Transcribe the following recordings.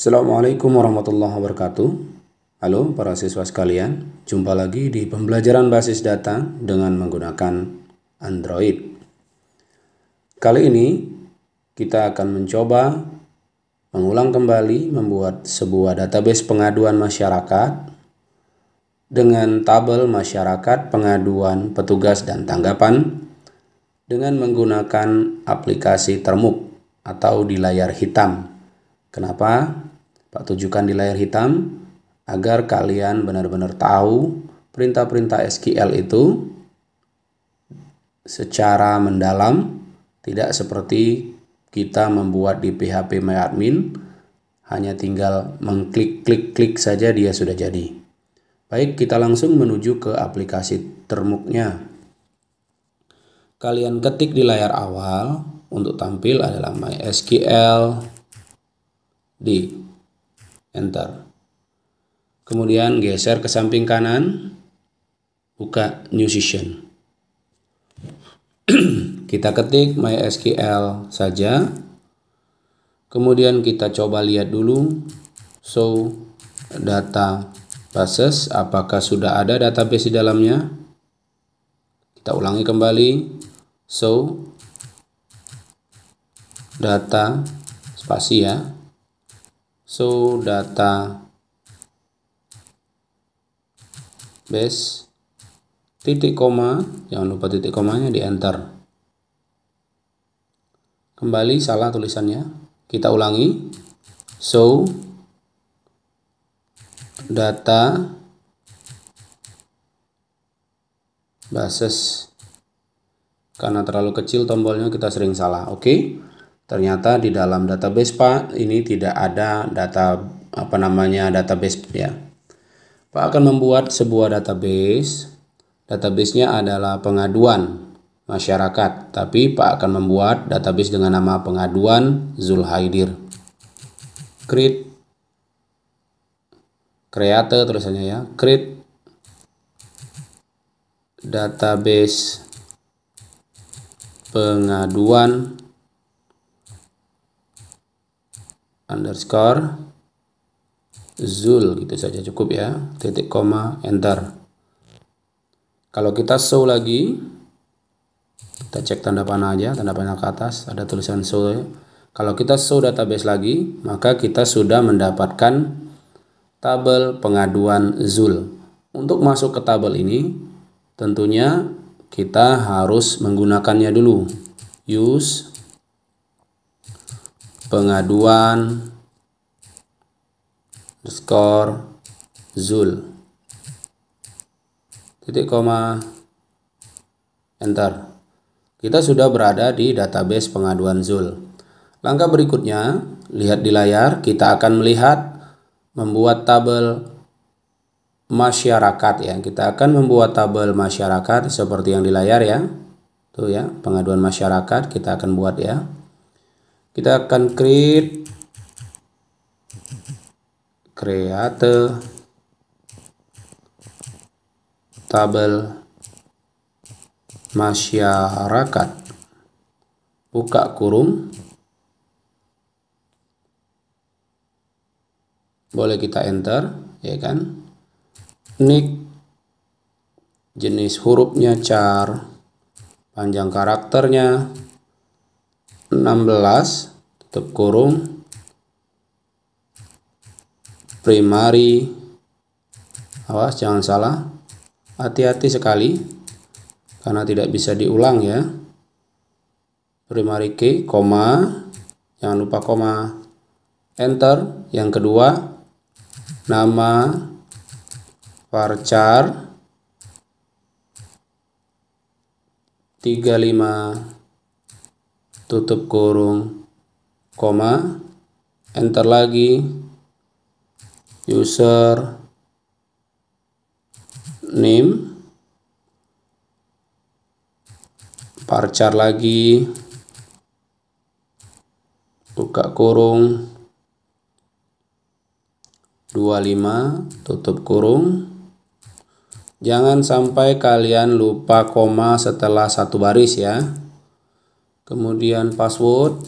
Assalamualaikum warahmatullahi wabarakatuh. Halo para siswa sekalian, jumpa lagi di pembelajaran basis data dengan menggunakan Android. Kali ini kita akan mencoba mengulang kembali membuat sebuah database pengaduan masyarakat dengan tabel masyarakat pengaduan petugas dan tanggapan dengan menggunakan aplikasi termuk atau di layar hitam. Kenapa? tak tunjukkan di layar hitam agar kalian benar-benar tahu perintah-perintah SQL itu secara mendalam tidak seperti kita membuat di PHP MyAdmin hanya tinggal mengklik klik klik saja dia sudah jadi. Baik, kita langsung menuju ke aplikasi termuknya. Kalian ketik di layar awal untuk tampil adalah MySQL di enter. Kemudian geser ke samping kanan, buka new session. kita ketik MySQL saja. Kemudian kita coba lihat dulu show data bases apakah sudah ada database di dalamnya. Kita ulangi kembali show data spasi ya So data base titik koma jangan lupa titik komanya di enter kembali salah tulisannya kita ulangi so data basis karena terlalu kecil tombolnya kita sering salah oke okay? ternyata di dalam database Pak ini tidak ada data apa namanya database ya. Pak akan membuat sebuah database. Databasenya adalah pengaduan masyarakat, tapi Pak akan membuat database dengan nama pengaduan Zulhaidir. Create create tulisannya ya, create database pengaduan underscore zul gitu saja cukup ya titik koma enter kalau kita show lagi kita cek tanda panah aja tanda panah ke atas ada tulisan show ya. kalau kita show database lagi maka kita sudah mendapatkan tabel pengaduan zul untuk masuk ke tabel ini tentunya kita harus menggunakannya dulu use pengaduan skor zul titik koma enter kita sudah berada di database pengaduan zul langkah berikutnya lihat di layar kita akan melihat membuat tabel masyarakat ya kita akan membuat tabel masyarakat seperti yang di layar ya tuh ya pengaduan masyarakat kita akan buat ya kita akan create create tabel masyarakat buka kurung boleh kita enter ya kan nick jenis hurufnya char panjang karakternya 16 tutup kurung primary awas jangan salah hati-hati sekali karena tidak bisa diulang ya primary key koma jangan lupa koma enter yang kedua nama varchar 35 tutup kurung koma enter lagi user name parcar lagi buka kurung 25 tutup kurung jangan sampai kalian lupa koma setelah satu baris ya kemudian password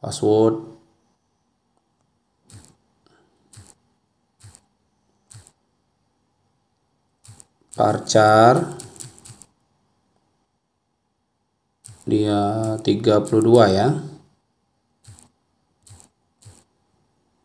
password parcar dia 32 ya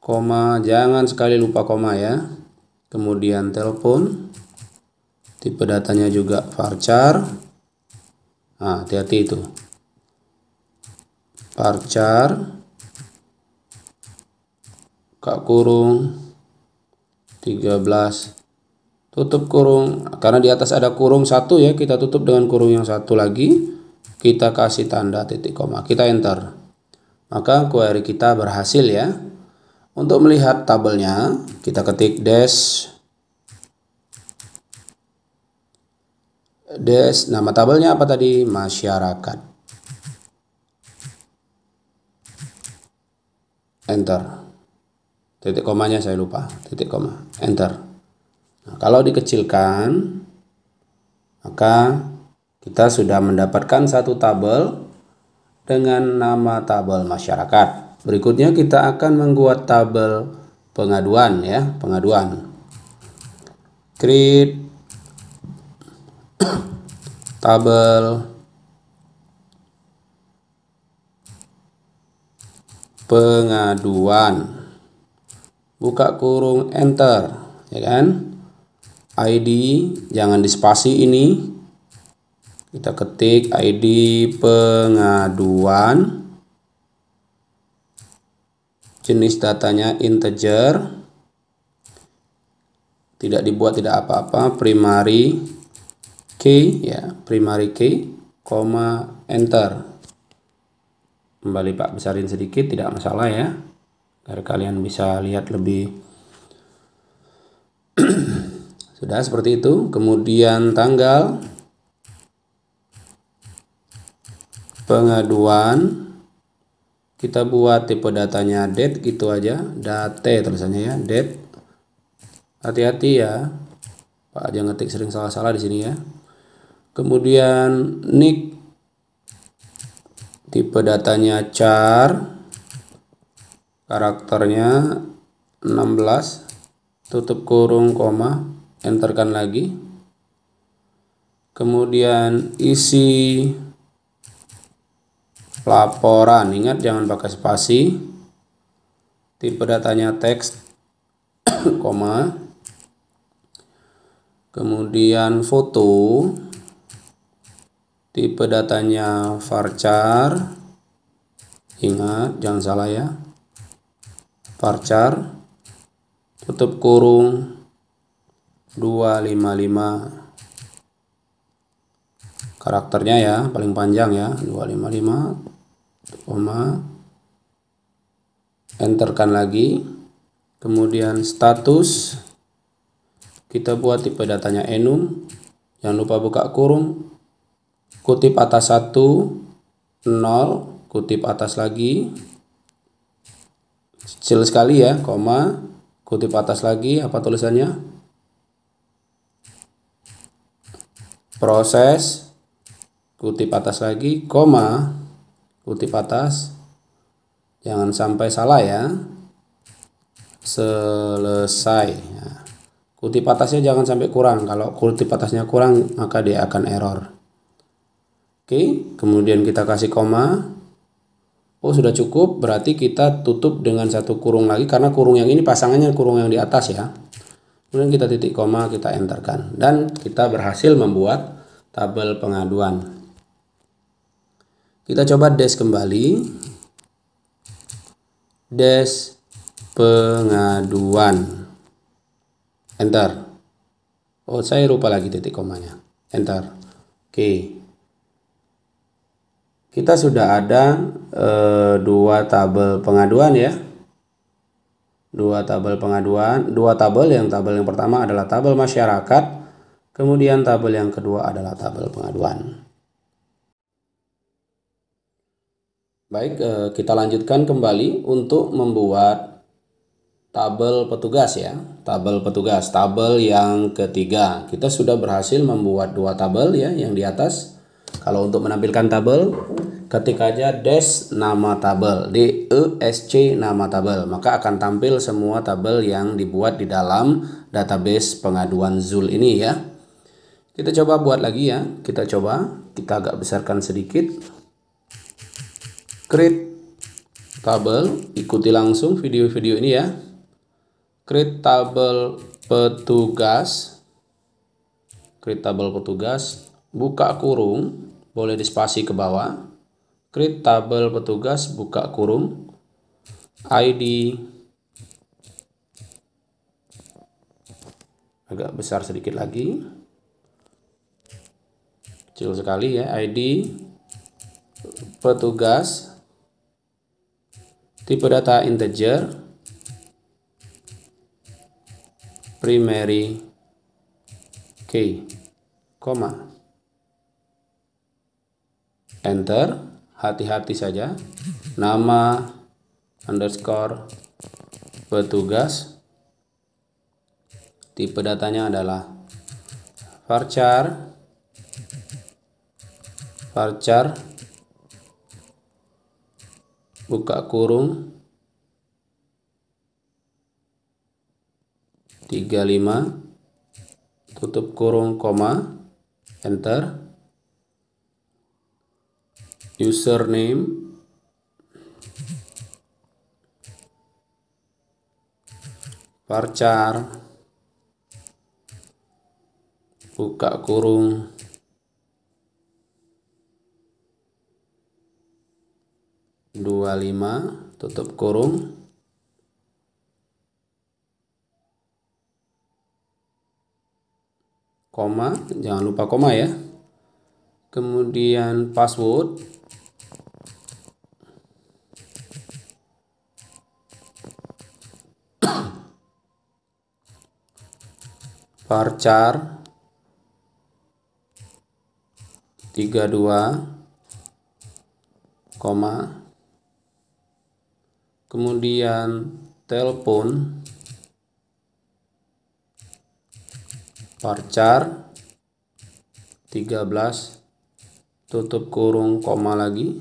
koma jangan sekali lupa koma ya kemudian telepon tipe datanya juga varchar nah hati-hati itu varchar kak kurung 13 tutup kurung karena di atas ada kurung satu ya kita tutup dengan kurung yang satu lagi kita kasih tanda titik koma kita enter maka query kita berhasil ya untuk melihat tabelnya kita ketik dash des nama tabelnya apa tadi masyarakat enter titik komanya saya lupa titik koma enter nah, kalau dikecilkan maka kita sudah mendapatkan satu tabel dengan nama tabel masyarakat berikutnya kita akan membuat tabel pengaduan ya pengaduan create tabel pengaduan buka kurung enter ya kan ID jangan di spasi ini kita ketik ID pengaduan jenis datanya integer tidak dibuat tidak apa-apa primary key ya primary key koma enter kembali pak besarin sedikit tidak masalah ya agar kalian bisa lihat lebih sudah seperti itu kemudian tanggal pengaduan kita buat tipe datanya date gitu aja date tulisannya ya date hati-hati ya Pak jangan ngetik sering salah-salah di sini ya kemudian nick tipe datanya char karakternya 16 tutup kurung koma enterkan lagi kemudian isi laporan ingat jangan pakai spasi tipe datanya teks koma kemudian foto tipe datanya varchar ingat jangan salah ya varchar tutup kurung 255 karakternya ya paling panjang ya 255 koma enterkan lagi kemudian status kita buat tipe datanya enum jangan lupa buka kurung kutip atas 1 0 kutip atas lagi kecil sekali ya koma kutip atas lagi apa tulisannya proses kutip atas lagi koma kutip atas jangan sampai salah ya selesai kutip atasnya jangan sampai kurang kalau kutip atasnya kurang maka dia akan error Oke, kemudian kita kasih koma. Oh, sudah cukup. Berarti kita tutup dengan satu kurung lagi karena kurung yang ini pasangannya kurung yang di atas ya. Kemudian kita titik koma, kita enterkan. Dan kita berhasil membuat tabel pengaduan. Kita coba dash kembali. Dash pengaduan. Enter. Oh, saya lupa lagi titik komanya. Enter. Oke kita sudah ada e, dua tabel pengaduan ya dua tabel pengaduan dua tabel yang tabel yang pertama adalah tabel masyarakat kemudian tabel yang kedua adalah tabel pengaduan baik e, kita lanjutkan kembali untuk membuat tabel petugas ya tabel petugas tabel yang ketiga kita sudah berhasil membuat dua tabel ya yang di atas kalau untuk menampilkan tabel, ketik aja dash nama tabel, D E nama tabel, maka akan tampil semua tabel yang dibuat di dalam database pengaduan Zul ini ya. Kita coba buat lagi ya. Kita coba, kita agak besarkan sedikit. Create tabel, ikuti langsung video-video ini ya. Create tabel petugas. Create tabel petugas buka kurung boleh di spasi ke bawah create tabel petugas buka kurung ID agak besar sedikit lagi kecil sekali ya ID petugas tipe data integer primary key, koma enter hati-hati saja nama underscore petugas tipe datanya adalah varchar varchar buka kurung 35 tutup kurung koma enter username varchar buka kurung dua lima tutup kurung koma jangan lupa koma ya kemudian password varchar 32 koma kemudian telepon varchar 13 tutup kurung koma lagi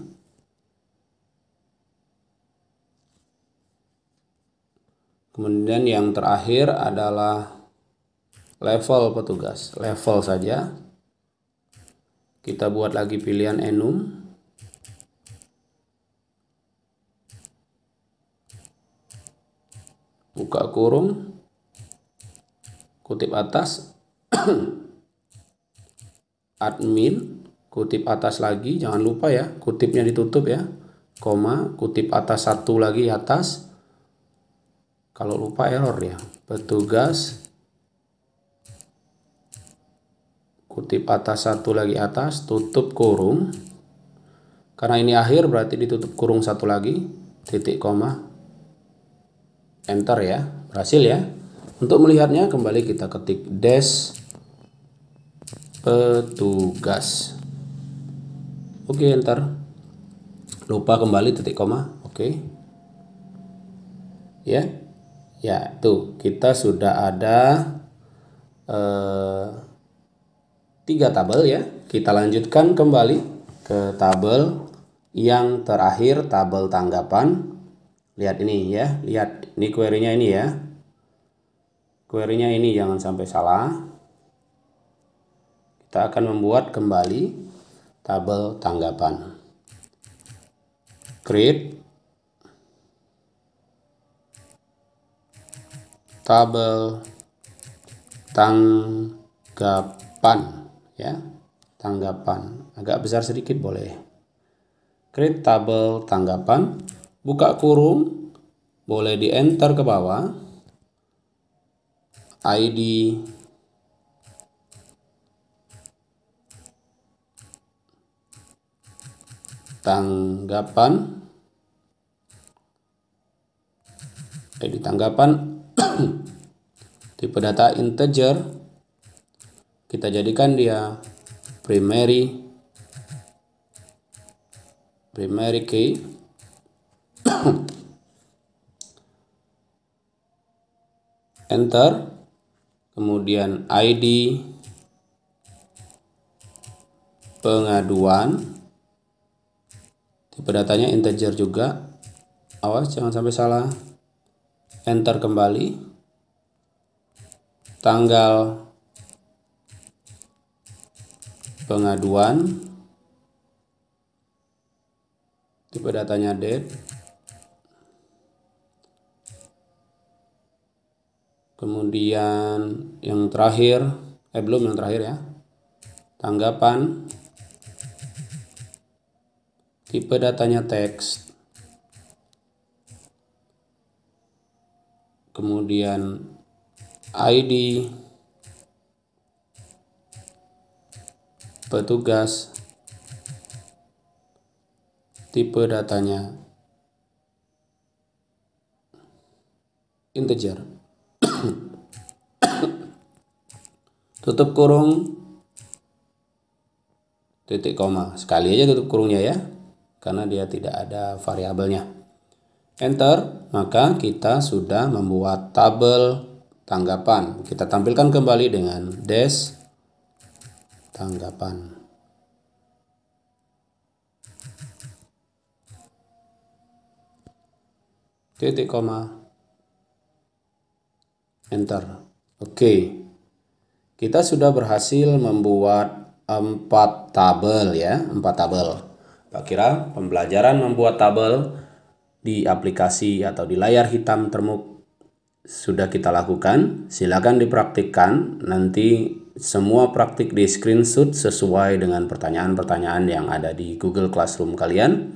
kemudian yang terakhir adalah level petugas level saja kita buat lagi pilihan enum buka kurung kutip atas admin kutip atas lagi jangan lupa ya kutipnya ditutup ya koma kutip atas satu lagi atas kalau lupa error ya petugas kutip atas satu lagi atas tutup kurung karena ini akhir berarti ditutup kurung satu lagi titik koma enter ya berhasil ya untuk melihatnya kembali kita ketik des petugas oke okay, enter lupa kembali titik koma oke okay. ya ya tuh kita sudah ada eh, tiga tabel ya. Kita lanjutkan kembali ke tabel yang terakhir, tabel tanggapan. Lihat ini ya, lihat ini query-nya ini ya. Query-nya ini jangan sampai salah. Kita akan membuat kembali tabel tanggapan. Create tabel tanggapan ya tanggapan agak besar sedikit boleh create tabel tanggapan buka kurung boleh di enter ke bawah ID tanggapan ID tanggapan tipe data integer kita jadikan dia primary primary key enter kemudian ID pengaduan tipe datanya integer juga awas jangan sampai salah enter kembali tanggal pengaduan tipe datanya date kemudian yang terakhir eh belum yang terakhir ya tanggapan tipe datanya teks kemudian ID petugas, tipe datanya, integer. tutup kurung titik koma sekali aja tutup kurungnya ya karena dia tidak ada variabelnya enter maka kita sudah membuat tabel tanggapan kita tampilkan kembali dengan dash tanggapan. Titik koma. Enter. Oke. Okay. Kita sudah berhasil membuat empat tabel ya, empat tabel. Pak kira pembelajaran membuat tabel di aplikasi atau di layar hitam termuk sudah kita lakukan. Silakan dipraktikkan nanti semua praktik di screenshot sesuai dengan pertanyaan-pertanyaan yang ada di Google Classroom kalian.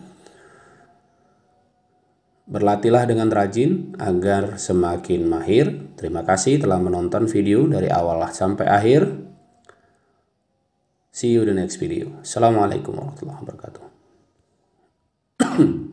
Berlatihlah dengan rajin agar semakin mahir. Terima kasih telah menonton video dari awal sampai akhir. See you the next video. Assalamualaikum warahmatullahi wabarakatuh.